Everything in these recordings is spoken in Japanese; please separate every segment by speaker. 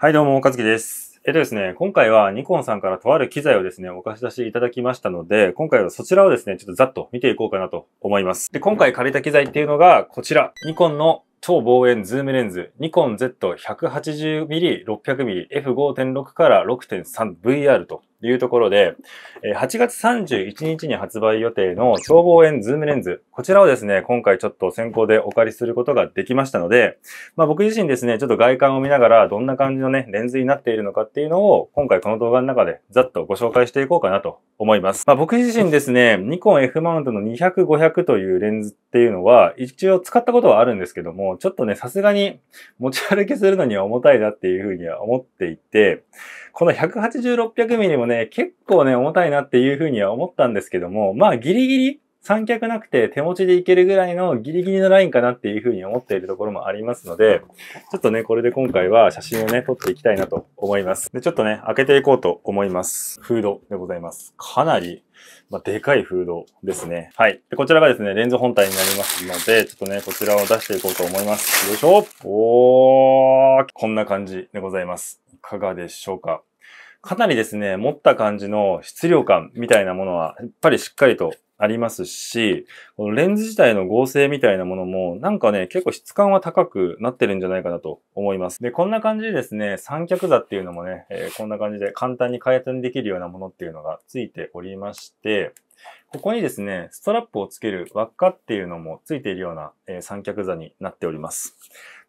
Speaker 1: はい、どうも、岡月です。えっとですね、今回はニコンさんからとある機材をですね、お貸し出しいただきましたので、今回はそちらをですね、ちょっとざっと見ていこうかなと思います。で、今回借りた機材っていうのがこちら。ニコンの超望遠ズームレンズ、ニコン Z180mm、600mm、F5.6 から 6.3VR というところで、8月31日に発売予定の超望遠ズームレンズ、こちらをですね、今回ちょっと先行でお借りすることができましたので、まあ僕自身ですね、ちょっと外観を見ながらどんな感じのね、レンズになっているのかっていうのを今回この動画の中でざっとご紹介していこうかなと思います。まあ、僕自身ですね、ニコン F マウントの200、500というレンズっていうのは、一応使ったことはあるんですけども、ちょっとね、さすがに持ち歩きするのには重たいなっていうふうには思っていて、この180、600ミリもね、結構ね、重たいなっていうふうには思ったんですけども、まあ、ギリギリ三脚なくて手持ちでいけるぐらいのギリギリのラインかなっていうふうに思っているところもありますので、ちょっとね、これで今回は写真をね、撮っていきたいなと思います。で、ちょっとね、開けていこうと思います。フードでございます。かなり、まあ、でかいフードですね。はい。で、こちらがですね、レンズ本体になりますので、ちょっとね、こちらを出していこうと思います。よいしょおーこんな感じでございます。いかがでしょうかかなりですね、持った感じの質量感みたいなものは、やっぱりしっかりとありますし、このレンズ自体の合成みたいなものも、なんかね、結構質感は高くなってるんじゃないかなと思います。で、こんな感じでですね、三脚座っていうのもね、えー、こんな感じで簡単に回転できるようなものっていうのがついておりまして、ここにですね、ストラップをつける輪っかっていうのもついているような、えー、三脚座になっております。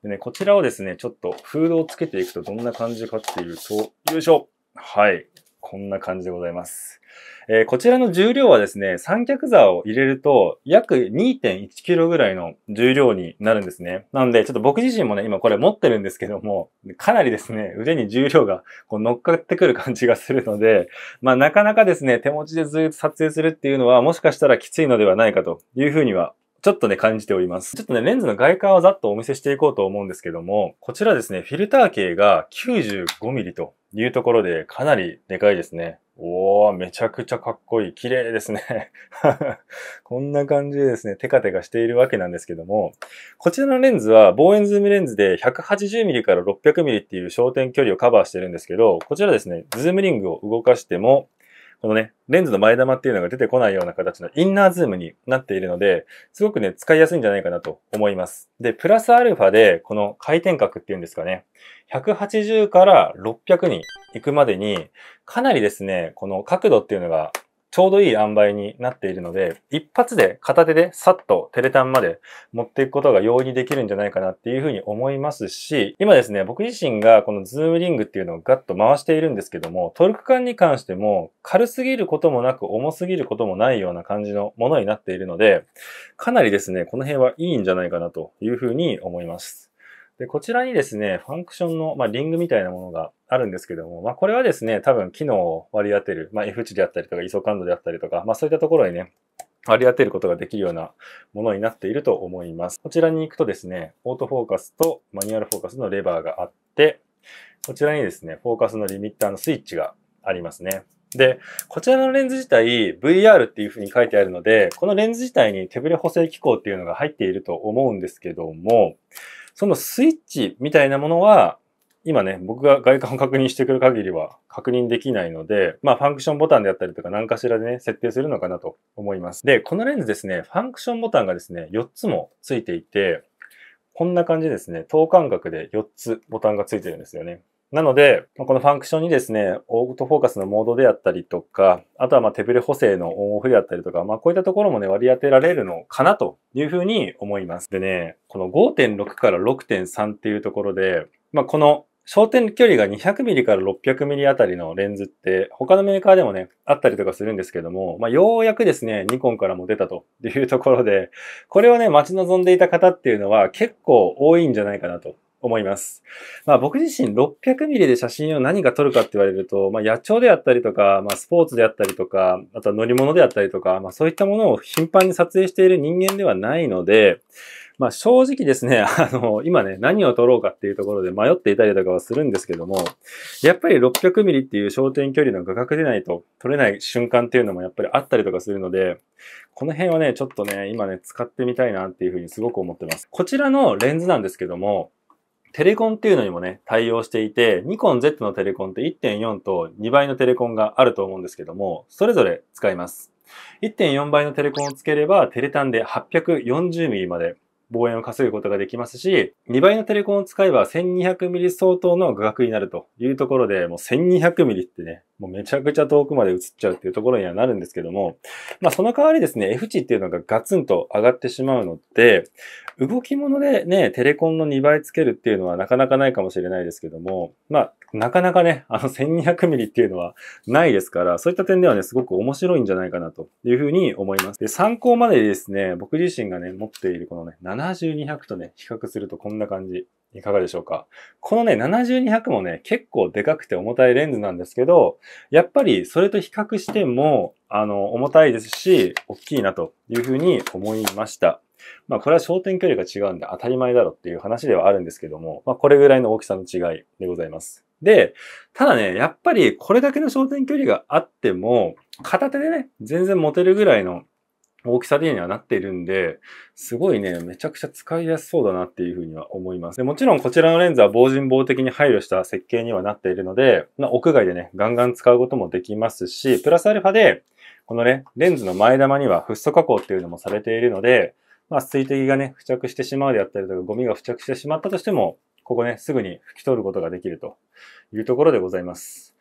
Speaker 1: でね、こちらをですね、ちょっとフードをつけていくとどんな感じかっていうと、よいしょはい。こんな感じでございます。えー、こちらの重量はですね、三脚座を入れると約 2.1kg ぐらいの重量になるんですね。なので、ちょっと僕自身もね、今これ持ってるんですけども、かなりですね、腕に重量がこう乗っかってくる感じがするので、まあなかなかですね、手持ちでずっと撮影するっていうのはもしかしたらきついのではないかというふうにはちょっとね、感じております。ちょっとね、レンズの外観をざっとお見せしていこうと思うんですけども、こちらですね、フィルター径が 95mm というところでかなりでかいですね。おー、めちゃくちゃかっこいい。綺麗ですね。こんな感じでですね、テカテカしているわけなんですけども、こちらのレンズは望遠ズームレンズで 180mm から 600mm っていう焦点距離をカバーしてるんですけど、こちらですね、ズームリングを動かしても、このね、レンズの前玉っていうのが出てこないような形のインナーズームになっているので、すごくね、使いやすいんじゃないかなと思います。で、プラスアルファで、この回転角っていうんですかね、180から600に行くまでに、かなりですね、この角度っていうのがちょうどいい塩梅になっているので、一発で片手でさっとテレタンまで持っていくことが容易にできるんじゃないかなっていうふうに思いますし、今ですね、僕自身がこのズームリングっていうのをガッと回しているんですけども、トルク感に関しても軽すぎることもなく重すぎることもないような感じのものになっているので、かなりですね、この辺はいいんじゃないかなというふうに思います。で、こちらにですね、ファンクションの、まあ、リングみたいなものがあるんですけども、まあ、これはですね、多分機能を割り当てる、まあ、F 値であったりとか、ISO 感度であったりとか、まあ、そういったところにね、割り当てることができるようなものになっていると思います。こちらに行くとですね、オートフォーカスとマニュアルフォーカスのレバーがあって、こちらにですね、フォーカスのリミッターのスイッチがありますね。で、こちらのレンズ自体 VR っていう風に書いてあるので、このレンズ自体に手ブレ補正機構っていうのが入っていると思うんですけども、そのスイッチみたいなものは、今ね、僕が外観を確認してくる限りは確認できないので、まあ、ファンクションボタンであったりとか何かしらでね、設定するのかなと思います。で、このレンズですね、ファンクションボタンがですね、4つもついていて、こんな感じですね、等間隔で4つボタンがついてるんですよね。なので、このファンクションにですね、オートフォーカスのモードであったりとか、あとはま手ブレ補正のオンオフであったりとか、まあこういったところもね、割り当てられるのかなというふうに思います。でね、この5.6から6.3っていうところで、まあこの焦点距離が 200mm から 600mm あたりのレンズって他のメーカーでもね、あったりとかするんですけども、まあ、ようやくですね、ニコンからも出たというところで、これをね、待ち望んでいた方っていうのは結構多いんじゃないかなと思います。まあ僕自身600ミリで写真を何が撮るかって言われると、まあ野鳥であったりとか、まあスポーツであったりとか、あとは乗り物であったりとか、まあそういったものを頻繁に撮影している人間ではないので、まあ正直ですね、あの、今ね、何を撮ろうかっていうところで迷っていたりとかはするんですけども、やっぱり600ミリっていう焦点距離の画角でないと撮れない瞬間っていうのもやっぱりあったりとかするので、この辺はね、ちょっとね、今ね、使ってみたいなっていうふうにすごく思ってます。こちらのレンズなんですけども、テレコンっていうのにもね、対応していて、ニコン Z のテレコンって1.4と2倍のテレコンがあると思うんですけども、それぞれ使います。1.4倍のテレコンをつければ、テレタンで 840mm まで望遠を稼ぐことができますし、2倍のテレコンを使えば 1200mm 相当の画角になるというところで、もう 1200mm ってね、もうめちゃくちゃ遠くまで映っちゃうっていうところにはなるんですけども、まあその代わりですね、F 値っていうのがガツンと上がってしまうので、動き物でね、テレコンの2倍つけるっていうのはなかなかないかもしれないですけども、まあなかなかね、あの 1200mm っていうのはないですから、そういった点ではね、すごく面白いんじゃないかなというふうに思います。で、参考までですね、僕自身がね、持っているこのね、7200とね、比較するとこんな感じ。いかがでしょうかこのね、7200もね、結構でかくて重たいレンズなんですけど、やっぱりそれと比較しても、あの、重たいですし、大きいなというふうに思いました。まあ、これは焦点距離が違うんで当たり前だろっていう話ではあるんですけども、まあ、これぐらいの大きさの違いでございます。で、ただね、やっぱりこれだけの焦点距離があっても、片手でね、全然持てるぐらいの大きさでにはなっているんで、すごいね、めちゃくちゃ使いやすそうだなっていうふうには思います。でもちろんこちらのレンズは防塵防的に配慮した設計にはなっているので、まあ、屋外でね、ガンガン使うこともできますし、プラスアルファで、このね、レンズの前玉にはフッ素加工っていうのもされているので、まあ、水滴がね、付着してしまうであったりとか、ゴミが付着してしまったとしても、ここね、すぐに拭き取ることができるというところでございます。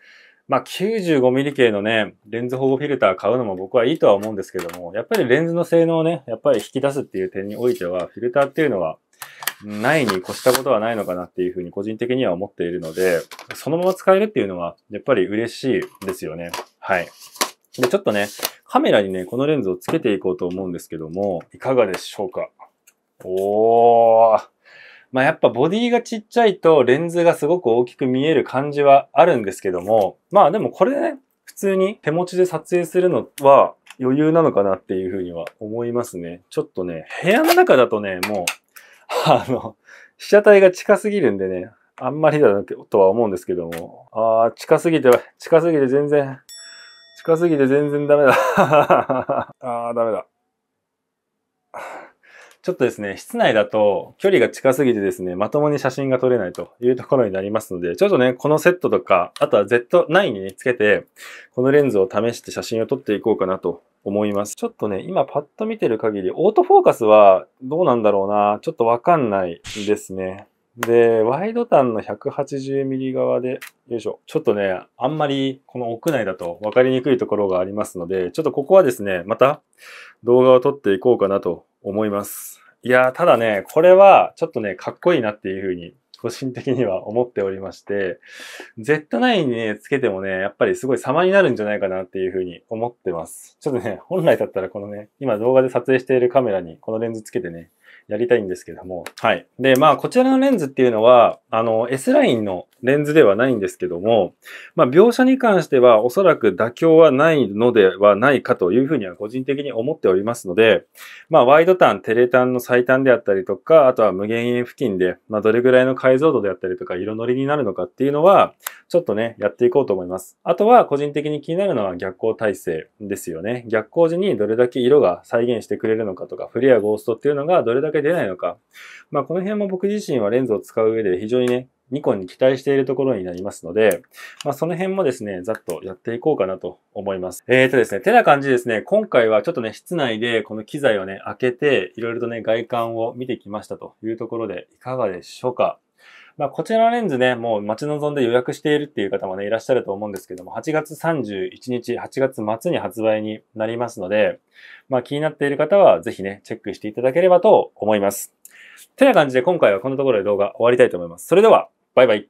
Speaker 1: まあ、95 m m 系のね、レンズ保護フィルター買うのも僕はいいとは思うんですけども、やっぱりレンズの性能をね、やっぱり引き出すっていう点においては、フィルターっていうのは、ないに越したことはないのかなっていうふうに個人的には思っているので、そのまま使えるっていうのは、やっぱり嬉しいですよね。はい。で、ちょっとね、カメラにね、このレンズをつけていこうと思うんですけども、いかがでしょうかおーまあ、やっぱボディがちっちゃいとレンズがすごく大きく見える感じはあるんですけども、まあでもこれね、普通に手持ちで撮影するのは余裕なのかなっていうふうには思いますね。ちょっとね、部屋の中だとね、もう、あの、被写体が近すぎるんでね、あんまりだなとは思うんですけども。ああ、近すぎて、近すぎて全然、近すぎて全然ダメだ。ああ、ダメだ。ちょっとですね、室内だと距離が近すぎてですね、まともに写真が撮れないというところになりますので、ちょっとね、このセットとか、あとは Z9 に、ね、つけて、このレンズを試して写真を撮っていこうかなと思います。ちょっとね、今パッと見てる限り、オートフォーカスはどうなんだろうな、ちょっとわかんないですね。で、ワイド端の 180mm 側で、よいしょ。ちょっとね、あんまりこの屋内だと分かりにくいところがありますので、ちょっとここはですね、また動画を撮っていこうかなと思います。いやただね、これはちょっとね、かっこいいなっていうふうに、個人的には思っておりまして、Z9 にね、つけてもね、やっぱりすごい様になるんじゃないかなっていうふうに思ってます。ちょっとね、本来だったらこのね、今動画で撮影しているカメラにこのレンズつけてね、やりたいんですけども。はい。で、まあ、こちらのレンズっていうのは、あの、S ラインのレンズではないんですけども、まあ、描写に関しては、おそらく妥協はないのではないかというふうには個人的に思っておりますので、まあ、ワイドタン、テレタンの最短であったりとか、あとは無限遠付近で、まあ、どれぐらいの解像度であったりとか、色乗りになるのかっていうのは、ちょっとね、やっていこうと思います。あとは、個人的に気になるのは逆光体制ですよね。逆光時にどれだけ色が再現してくれるのかとか、フレア、ゴーストっていうのがどれだけけ出ないのか。まあ、この辺も僕自身はレンズを使う上で非常にね、ニコンに期待しているところになりますので、まあ、その辺もですね、ざっとやっていこうかなと思います。えーとですね、てな感じですね、今回はちょっとね、室内でこの機材をね、開けて、いろいろとね、外観を見てきましたというところで、いかがでしょうかまあ、こちらのレンズね、もう待ち望んで予約しているっていう方もね、いらっしゃると思うんですけども、8月31日、8月末に発売になりますので、まあ、気になっている方はぜひね、チェックしていただければと思います。てな感じで今回はこんなところで動画終わりたいと思います。それでは、バイバイ。